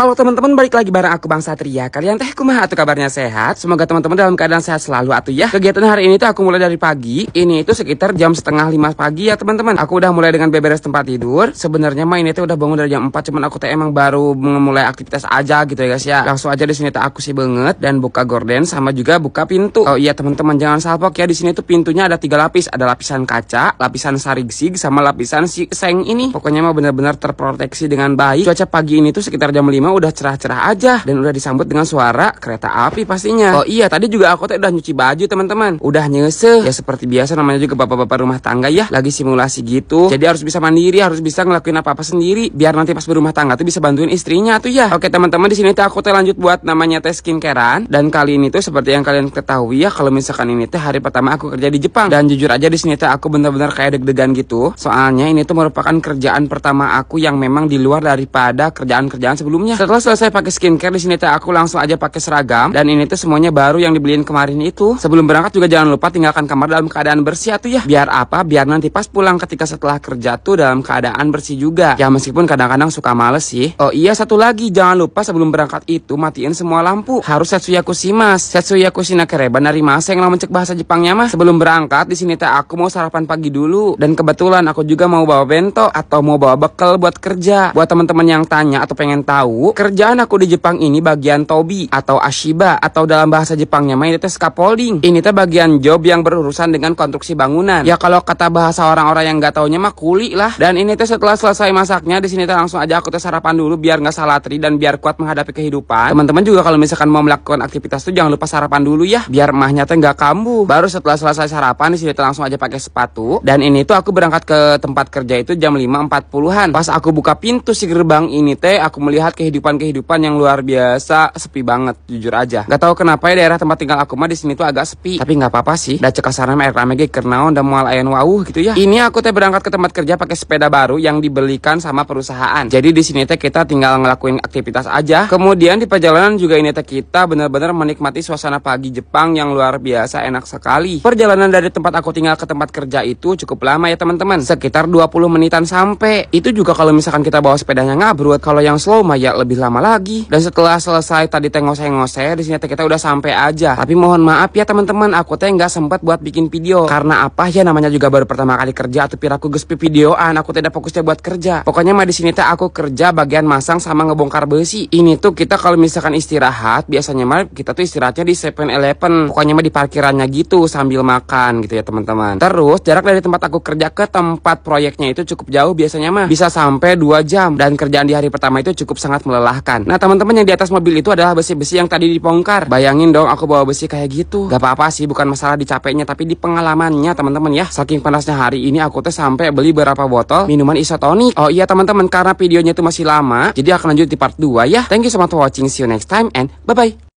Halo teman-teman, balik lagi bareng aku Bang Satria. Kalian teh kumaha atuh kabarnya sehat? Semoga teman-teman dalam keadaan sehat selalu atuh ya. Kegiatan hari ini tuh aku mulai dari pagi. Ini itu sekitar jam setengah lima pagi ya teman-teman. Aku udah mulai dengan beberes tempat tidur. Sebenarnya mah ini tuh udah bangun dari jam 4 cuman aku teh emang baru memulai aktivitas aja gitu ya guys ya. Langsung aja di sini tuh aku sih banget dan buka gorden sama juga buka pintu. Oh iya teman-teman jangan salpok ya di sini tuh pintunya ada tiga lapis. Ada lapisan kaca, lapisan sarigsig sama lapisan si seng ini. Pokoknya mah benar-benar terproteksi dengan baik. Cuaca pagi ini tuh sekitar jam lima mah udah cerah-cerah aja dan udah disambut dengan suara kereta api pastinya. Oh iya, tadi juga aku teh udah nyuci baju teman-teman. Udah nyese. Ya seperti biasa namanya juga bapak-bapak rumah tangga ya, lagi simulasi gitu. Jadi harus bisa mandiri, harus bisa ngelakuin apa-apa sendiri biar nanti pas berumah tangga tuh bisa bantuin istrinya tuh ya. Oke, teman-teman di sini teh aku teh lanjut buat namanya teh skincarean dan kali ini tuh seperti yang kalian ketahui ya kalau misalkan ini teh hari pertama aku kerja di Jepang dan jujur aja di sini teh aku bener-bener kayak deg-degan gitu. Soalnya ini tuh merupakan kerjaan pertama aku yang memang di luar daripada kerjaan-kerjaan sebelumnya. Setelah selesai pakai skincare di sini teh aku langsung aja pakai seragam dan ini tuh semuanya baru yang dibeliin kemarin itu. Sebelum berangkat juga jangan lupa tinggalkan kamar dalam keadaan bersih tuh ya. Biar apa? Biar nanti pas pulang ketika setelah kerja tuh dalam keadaan bersih juga. Ya meskipun kadang-kadang suka males sih. Oh iya satu lagi jangan lupa sebelum berangkat itu matiin semua lampu. Harus Setsuya kusimas Setsuya kusina kereban dari masa yang cek bahasa Jepangnya mah. Sebelum berangkat di sini teh aku mau sarapan pagi dulu dan kebetulan aku juga mau bawa bento atau mau bawa bekal buat kerja. Buat teman-teman yang tanya atau pengen tahu kerjaan aku di Jepang ini bagian tobi atau ashiba atau dalam bahasa Jepangnya main itu scaffolding. Ini teh bagian job yang berurusan dengan konstruksi bangunan. Ya kalau kata bahasa orang-orang yang nggak taunya mah kuli lah. Dan ini teh setelah selesai masaknya di sini teh langsung aja aku teh sarapan dulu biar nggak salah tri dan biar kuat menghadapi kehidupan. Teman-teman juga kalau misalkan mau melakukan aktivitas tuh jangan lupa sarapan dulu ya biar mahnya tuh nggak kambuh. Baru setelah selesai sarapan di sini teh langsung aja pakai sepatu dan ini tuh aku berangkat ke tempat kerja itu jam 5.40-an. Pas aku buka pintu si gerbang ini teh aku melihat ke kehidupan-kehidupan yang luar biasa sepi banget jujur aja Gak tahu kenapa ya daerah tempat tinggal aku mah di sini tuh agak sepi tapi nggak apa-apa sih dah cekasana air rame gak kenaon dan mual ayan wau gitu ya ini aku teh berangkat ke tempat kerja pakai sepeda baru yang dibelikan sama perusahaan jadi di sini teh kita tinggal ngelakuin aktivitas aja kemudian di perjalanan juga ini teh kita benar-benar menikmati suasana pagi Jepang yang luar biasa enak sekali perjalanan dari tempat aku tinggal ke tempat kerja itu cukup lama ya teman-teman sekitar 20 menitan sampai itu juga kalau misalkan kita bawa sepedanya ngabrut kalau yang slow mah ya lebih lama lagi. Dan setelah selesai tadi tengok saya saya di sini teh kita udah sampai aja. Tapi mohon maaf ya teman-teman, aku teh nggak sempat buat bikin video karena apa ya namanya juga baru pertama kali kerja atau piraku gespi videoan, aku tidak fokusnya buat kerja. Pokoknya mah di sini teh aku kerja bagian masang sama ngebongkar besi. Ini tuh kita kalau misalkan istirahat biasanya mah kita tuh istirahatnya di 7-Eleven. Pokoknya mah di parkirannya gitu sambil makan gitu ya teman-teman. Terus jarak dari tempat aku kerja ke tempat proyeknya itu cukup jauh biasanya mah bisa sampai 2 jam dan kerjaan di hari pertama itu cukup sangat melelahkan. Nah teman-teman yang di atas mobil itu adalah besi-besi yang tadi dipongkar. Bayangin dong aku bawa besi kayak gitu. Gak apa-apa sih bukan masalah di capeknya tapi di pengalamannya teman-teman ya. Saking panasnya hari ini aku teh sampai beli berapa botol minuman isotonik. Oh iya teman-teman karena videonya itu masih lama jadi akan lanjut di part 2 ya. Thank you so much for watching. See you next time and bye-bye.